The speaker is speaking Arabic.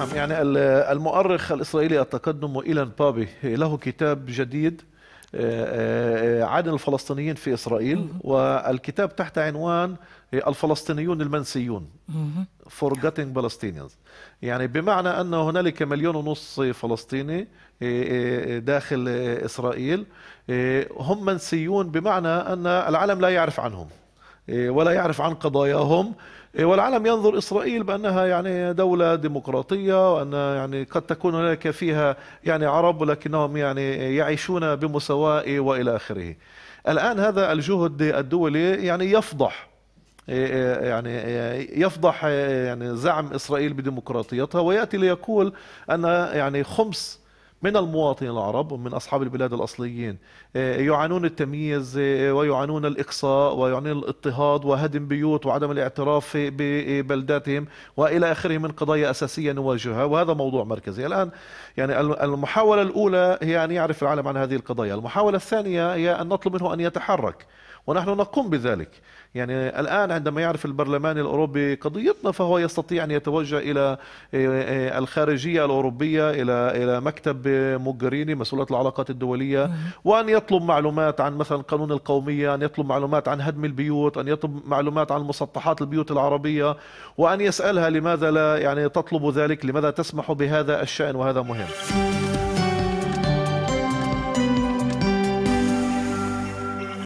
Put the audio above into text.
نعم يعني المؤرخ الإسرائيلي التقدم وإيلان بابي له كتاب جديد آه، آه، عن الفلسطينيين في إسرائيل والكتاب تحت عنوان الفلسطينيون المنسيون Forgetting Palestinians يعني بمعنى أن هنالك مليون ونص فلسطيني آه، داخل إسرائيل هم منسيون بمعنى أن العالم لا يعرف عنهم إيه، ولا يعرف عن قضاياهم إيه، والعالم ينظر إسرائيل بأنها يعني دولة ديمقراطية وأن يعني قد تكون هناك فيها يعني عرب ولكنهم يعني يعيشون بمساواة وإلى آخره الآن هذا الجهد الدولي يعني يفضح إيه، يعني يفضح يعني زعم اسرائيل بديمقراطيتها وياتي ليقول ان يعني خمس من المواطنين العرب ومن أصحاب البلاد الأصليين آه، يعانون التمييز آه، ويعانون الإقصاء ويعانون الاضطهاد وهدم بيوت وعدم الاعتراف ببلداتهم وإلى آخره من قضايا أساسية نواجهها وهذا موضوع مركزي الآن يعني المحاولة الأولى هي أن يعرف العالم عن هذه القضايا المحاولة الثانية هي أن نطلب منه أن يتحرك ونحن نقوم بذلك يعني الآن عندما يعرف البرلمان الأوروبي قضيتنا فهو يستطيع أن يتوجه إلى آه، الخارجية الأوروبية إلى إلى مكتب بموجريني مسؤولة العلاقات الدولية وأن يطلب معلومات عن مثلا قانون القومية أن يطلب معلومات عن هدم البيوت أن يطلب معلومات عن مسطحات البيوت العربية وأن يسألها لماذا لا يعني تطلب ذلك لماذا تسمح بهذا الشأن وهذا مهم